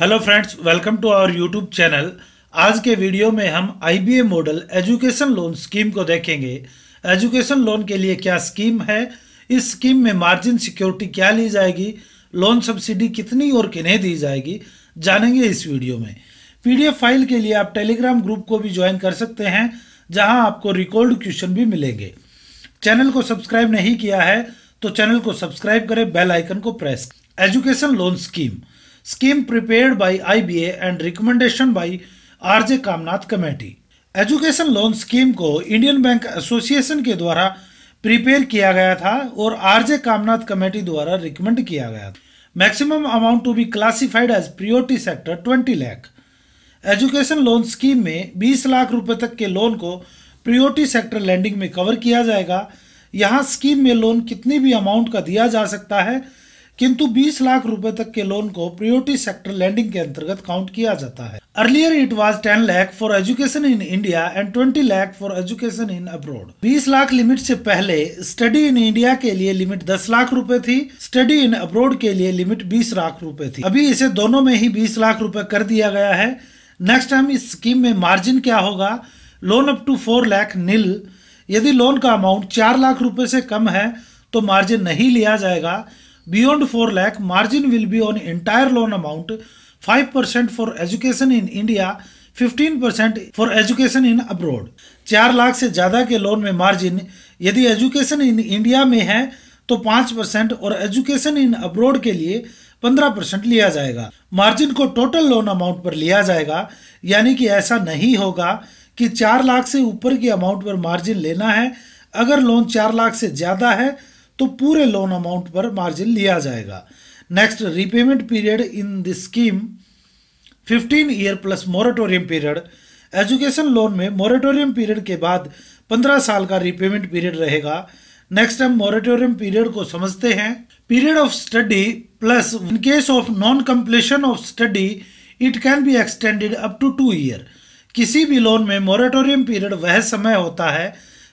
Hello friends welcome to our YouTube channel आज के video में हम IBA model education loan scheme को देखेंगे एजुकेशन लोन के लिए क्या स्कीम है इस स्कीम में मार्जिन सिक्योरिटी क्या ली जाएगी लोन सब्सिडी कितनी और किन्हें दी जाएगी जानेंगे इस वीडियो में पीडीएफ फाइल के लिए आप टेलीग्राम ग्रुप को भी ज्वाइन कर सकते हैं जहां आपको रिकॉर्ड क्वेश्चन भी मिलेंगे चैनल को सब्सक्राइब नहीं किया है तो चैनल को सब्सक्राइब करें बेल आइकन को press education loan scheme scheme prepared by IBA and recommendation by R J Kamnath committee education loan scheme को इंडियन बैंक एसोसिएशन के द्वारा प्रिपेयर किया गया था और आरजे कामनाथ कमेटी द्वारा रिकमेंड किया गया था maximum amount to be classified as priority sector 20 lakh education loan scheme में 20 लाख रुपए तक के लोन को प्रियोरिटी सेक्टर लैंडिंग में कवर किया जाएगा यहाँ स्कीम में लोन कितनी भी अमाउंट का दिया जा सकता है किंतु 20 लाख रुपए तक के लोन को प्रियोरिटी सेक्टर लैंडिंग के अंतर्गत काउंट किया जाता है earlier it was ten lakh for education in India and twenty lakh for education in abroad बीस लाख लिमिट से पहले स्टडी इन इंडिया के लिए लिमिट दस लाख रुपए थी स्टडी इन अब्रोड के लिए लिमिट बीस लाख रुपए थी अभी इसे दोनों में ही बीस लाख रुपए कर दिया गया है नेक्स्ट टाइम इस स्कीम में मार्जिन क्या होगा loan up to four lakh nil यदि लोन का अमाउंट चार लाख रुपए से कम है तो मार्जिन नहीं लिया जाएगा Beyond 4 lakh, margin will be on entire loan amount, 5% for education in India, 15% for education in abroad. 4 lakh से ज़्यादा के लोन में मार्जिन यदि एजुकेशन इन इंडिया में है तो 5% और एजुकेशन इन अब्रोड के लिए 15% लिया जाएगा मार्जिन को टोटल लोन अमाउंट पर लिया जाएगा यानी कि ऐसा नहीं होगा कि 4 लाख से ऊपर की अमाउंट पर मार्जिन लेना है अगर लोन 4 लाख से ज़्यादा है तो पूरे लोन अमाउंट पर मार्जिन लिया जाएगा next repayment period in the scheme 15 year plus moratorium period education loan में मोरेटोरियम पीरियड के बाद 15 साल का रीपेमेंट पीरियड रहेगा नेक्स्ट हम मोरेटोरियम पीरियड को समझते हैं period of study plus in case of non completion of study it can be extended up to two year किसी भी लोन में मोरेटोरियम पीरियड वह समय होता है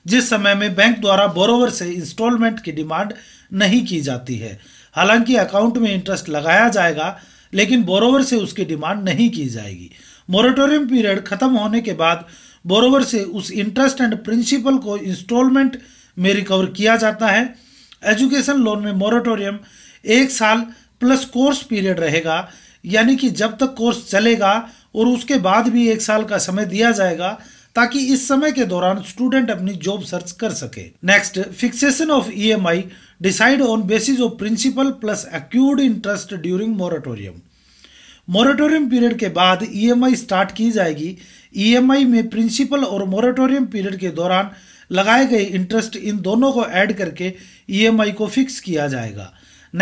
जिस समय में बैंक द्वारा बोरोवर से इंस्टॉलमेंट की डिमांड नहीं की जाती है हालांकि अकाउंट में इंटरेस्ट लगाया जाएगा लेकिन बोरोवर से उसकी डिमांड नहीं की जाएगी मोरेटोरियम पीरियड खत्म होने के बाद बोरोवर से उस इंटरेस्ट एंड प्रिंसिपल को इंस्टॉलमेंट में रिकवर किया जाता है एजुकेशन लोन में मोरेटोरियम एक साल प्लस कोर्स पीरियड रहेगा यानी कि जब तक कोर्स चलेगा और उसके बाद भी एक साल का समय दिया जाएगा ताकि इस समय के दौरान स्टूडेंट अपनी जॉब सर्च कर सके next fixation of E decide on basis of principal plus accrued interest during moratorium moratorium period के बाद ईएमआई e स्टार्ट की जाएगी ईएमआई e में प्रिंसिपल और मॉरेटोरियम पीरियड के दौरान लगाए गए इंटरेस्ट इन दोनों को ऐड करके ईएमआई e को फिक्स किया जाएगा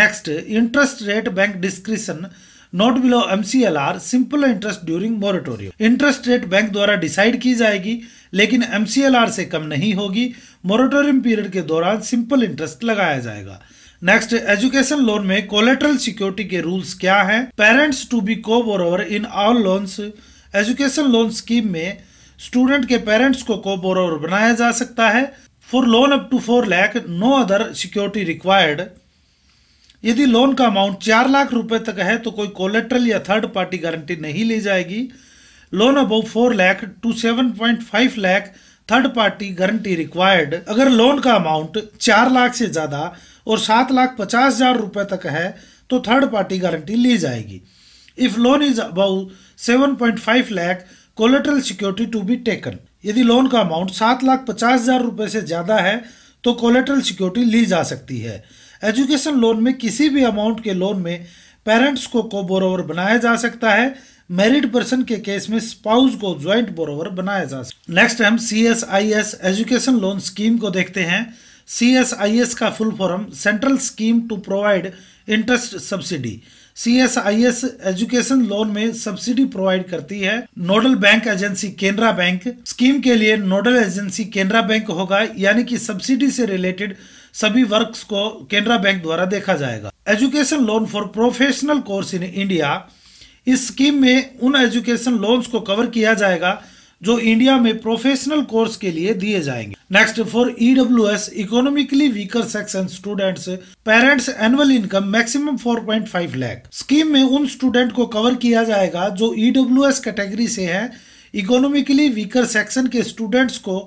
next interest rate bank description not below MCLR simple interest during moratorium interest rate bank द्वारा डिसाइड की जाएगी लेकिन एमसीएलआर से कम नहीं होगी मोरेटोरियम पीरियड के दौरान सिंपल इंटरेस्ट लगाया जाएगा नेक्स्ट एजुकेशन लोन में कोलेट्रल सिक्योरिटी के रूल्स क्या हैं parents to be co borrower in all loans education loan scheme में स्टूडेंट के पेरेंट्स को को बोरोवर बनाया जा सकता है for loan up to four lakh no other security required यदि लोन का अमाउंट चार लाख रुपए तक है तो कोई कोलेट्रल या थर्ड पार्टी गारंटी नहीं ली जाएगी loan above four lakh to seven point five lakh third party guarantee required अगर लोन का अमाउंट चार लाख से ज़्यादा और सात लाख पचास हज़ार रुपए तक है तो थर्ड पार्टी गारंटी ली जाएगी if loan is above seven point five lakh collateral security to be taken यदि लोन का अमाउंट सात लाख पचास हज़ार रुपए से ज़्यादा है तो कोलेट्रल सिक्योरिटी ली जा सकती है एजुकेशन लोन में किसी भी अमाउंट के लोन में पेरेंट्स को को बोरोवर बनाया जा सकता है मैरिड पर्सन के केस में स्पाउस को ज्वाइंट बोरोवर बनाया जा सकता नेक्स्ट हम C S I S education loan scheme को देखते हैं सी एस आई एस का full form central scheme to provide interest subsidy C S I S education loan में सब्सिडी प्रोवाइड करती है nodal bank agency Canara bank scheme के लिए nodal agency Canara bank होगा यानी कि सब्सिडी से रिलेटेड सभी वर्क्स को केनरा बैंक द्वारा देखा जाएगा education loan for professional course in India इस स्कीम में उन एजुकेशन लोन्स को कवर किया जाएगा जो इंडिया में प्रोफेशनल कोर्स के लिए दिए जाएंगे next for EW S economically weaker section students parents annual income maximum 4.5 lakh scheme में उन स्टूडेंट को कवर किया जाएगा जो ईडब्ल्यू एस कैटेगरी से है इकोनॉमिकली वीकर सेक्शन के स्टूडेंट्स को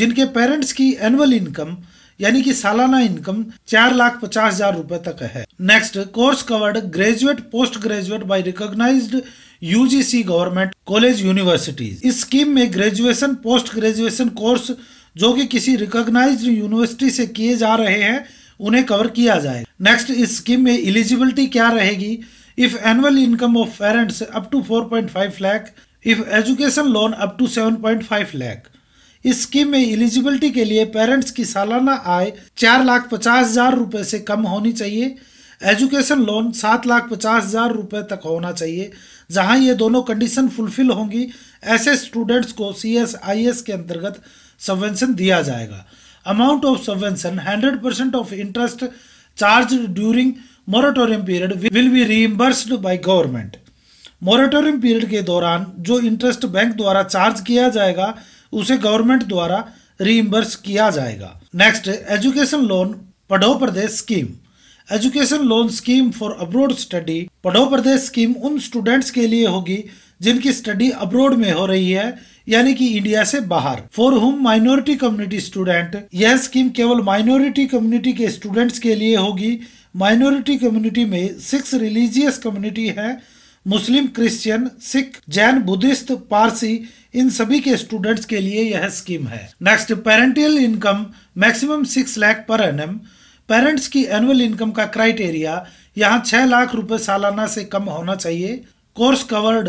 जिनके पेरेंट्स की एनुअल इनकम यानी कि सालाना इनकम चार लाख पचास हजार रूपए तक है next course covered graduate post graduate by recognised UGC government college universities इस स्कीम में ग्रेजुएशन पोस्ट ग्रेजुएशन कोर्स जो कि किसी रिकोगनाइज यूनिवर्सिटी से किए जा रहे हैं उन्हें कवर किया जाए नेक्स्ट इस स्कीम में एलिजिबिलिटी क्या रहेगी if annual income of parents up to five lakh if education loan up to seven point five lakh इस स्कीम में एलिजिबिलिटी के लिए पेरेंट्स की सालाना आय चार लाख पचास हजार रुपए से कम होनी चाहिए एजुकेशन लोन सात लाख पचास हजार रुपए तक होना चाहिए जहां ये दोनों कंडीशन फुलफिल होंगी ऐसे स्टूडेंट्स को सी एस आई एस के अंतर्गत सबवेंशन दिया जाएगा amount of subvention hundred percent of interest charge during moratorium period will be reimbursed by government moratorium period के दौरान जो इंटरेस्ट बैंक द्वारा चार्ज किया जाएगा उसे गवर्नमेंट द्वारा रीइम्बर्स किया जाएगा next education loan Padho Pardesh scheme education loan scheme for abroad study Padho Pardesh scheme उन स्टूडेंट्स के लिए होगी जिनकी स्टडी अब्रोड में हो रही है यानी कि इंडिया से बाहर for whom minority community student यह स्कीम केवल माइनॉरिटी कम्युनिटी के स्टूडेंट्स के लिए होगी माइनॉरिटी कम्युनिटी में सिक्स रिलीजियस कम्युनिटी है Muslim Christian Sikh Jain Buddhist Parsi इन सभी के स्टूडेंट्स के लिए यह स्कीम है next parental income maximum six lakh per annum parents की एनुअल इनकम का क्राइटेरिया यहाँ छह लाख रुपए सालाना से कम होना चाहिए course covered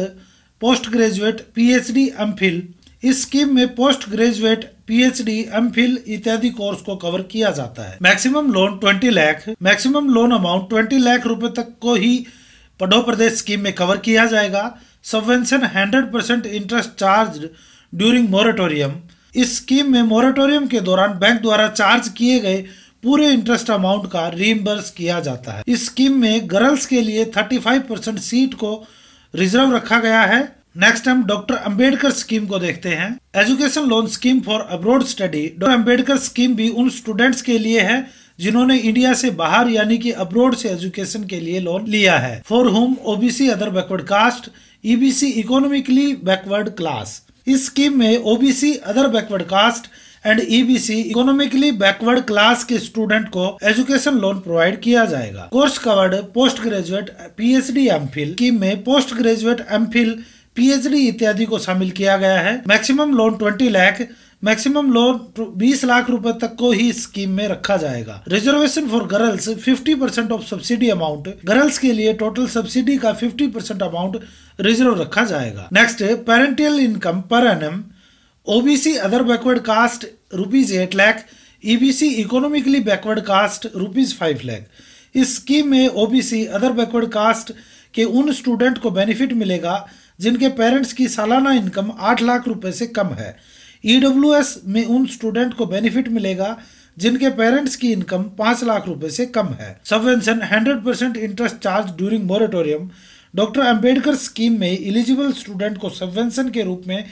post graduate PhD MPhil इस स्कीम में पोस्ट ग्रेजुएट पीएचडी एमफिल इत्यादि कोर्स को कवर किया जाता है maximum loan 20 lakh maximum loan amount 20 lakh रुपए तक को ही पढ़ो प्रदेश स्कीम में कवर किया जाएगा subvention 100 percent interest charge during moratorium इस स्कीम में मोरेटोरियम के दौरान बैंक द्वारा चार्ज किए गए पूरे इंटरेस्ट अमाउंट का रिमबर्स किया जाता है इस स्कीम में गर्ल्स के लिए 35 परसेंट सीट को रिजर्व रखा गया है नेक्स्ट हम डॉक्टर अंबेडकर स्कीम को देखते हैं education loan scheme for abroad study doctor Ambedkar scheme भी उन स्टूडेंट्स के लिए है जिन्होंने इंडिया से बाहर यानी कि अब्रोड से एजुकेशन के लिए लोन लिया है for whom OBC other backward caste EBC economically backward class इस स्कीम में OBC other backward caste and EBC economically backward class के स्टूडेंट को एजुकेशन लोन प्रोवाइड किया जाएगा course covered post graduate MPhil scheme में post graduate Phil PhD इत्यादि को शामिल किया गया है maximum loan 20 lakh maximum loan 20 lakh रुपए तक को ही स्कीम में रखा जाएगा reservation for girls 50 percent of subsidy amount girls के लिए टोटल सब्सिडी का 50 परसेंट अमाउंट रिजर्व रखा जाएगा next parental income per annum OBC other backward caste rupees eight lakh EBC economically backward caste rupees five lakh इस scheme में OBC other backward cast के उन student को बेनिफिट मिलेगा जिनके पेरेंट्स की सालाना इनकम आठ लाख रुपए से कम है ई e में उन स्टूडेंट को बेनिफिट मिलेगा जिनके पेरेंट्स की इनकम पाँच लाख रुपए से कम है subvention hundred percent interest charge during moratorium doctor Ambedkar scheme में इलिजिबल स्टूडेंट को सबवेंशन के रूप में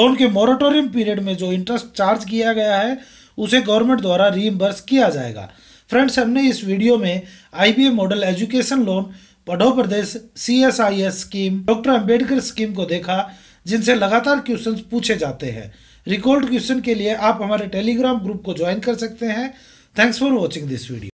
लोन के मोरेटोरियम पीरियड में जो इंटरेस्ट चार्ज किया गया है उसे गवर्नमेंट द्वारा रीइंबर्स किया जाएगा फ्रेंड्स हमने इस वीडियो में I model education loan Padho Pardesh C S I S scheme doctor Ambedkar scheme को देखा जिनसे लगातार क्वेश्चन पूछे जाते हैं रिकॉर्ड क्वेश्चन के लिए आप हमारे टेलीग्राम ग्रुप को ज्वाइन कर सकते हैं thanks for watching this video